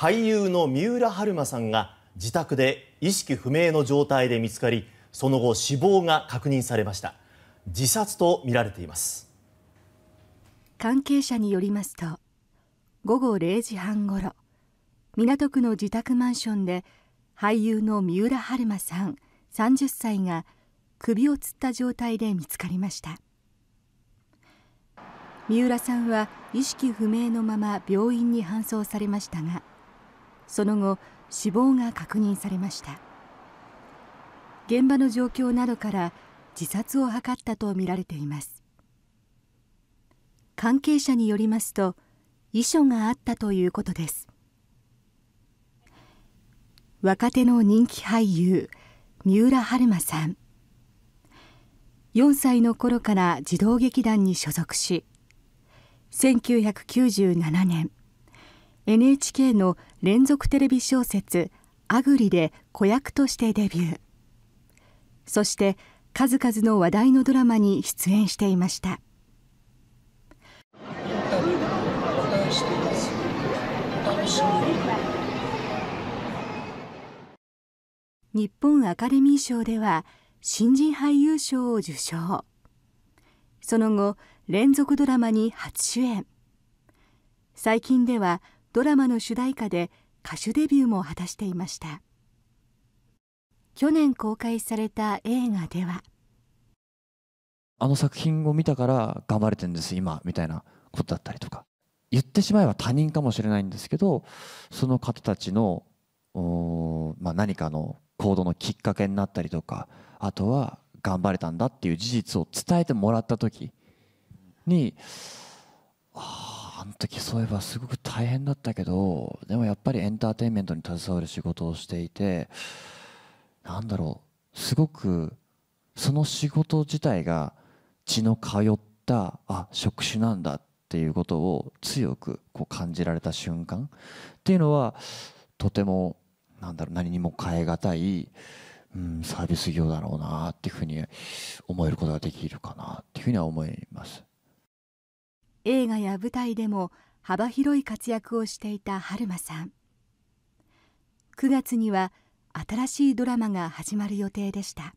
俳優の三浦春馬さんが自宅で意識不明の状態で見つかりその後、死亡が確認されました自殺とみられています関係者によりますと午後0時半ごろ港区の自宅マンションで俳優の三浦春馬さん30歳が首をつった状態で見つかりました三浦さんは意識不明のまま病院に搬送されましたがその後死亡が確認されました現場の状況などから自殺を図ったとみられています関係者によりますと遺書があったということです若手の人気俳優三浦春馬さん4歳の頃から児童劇団に所属し1997年 NHK の連続テレビ小説「アグリ」で子役としてデビューそして数々の話題のドラマに出演していました日本アカデミー賞では新人俳優賞を受賞その後連続ドラマに初主演最近では「ドラマの主題歌で歌手デビューも果たしていました去年公開された映画ではあの作品を見たから頑張れてるんです今みたいなことだったりとか言ってしまえば他人かもしれないんですけどその方たちの、まあ、何かの行動のきっかけになったりとかあとは頑張れたんだっていう事実を伝えてもらった時にあの時そういえばすごく大変だったけどでもやっぱりエンターテインメントに携わる仕事をしていてなんだろうすごくその仕事自体が血の通ったあ職種なんだっていうことを強くこう感じられた瞬間っていうのはとてもなんだろう何にも変え難い、うん、サービス業だろうなっていうふうに思えることができるかなっていうふうには思います。映画や舞台でも幅広い活躍をしていた春馬さん9月には新しいドラマが始まる予定でした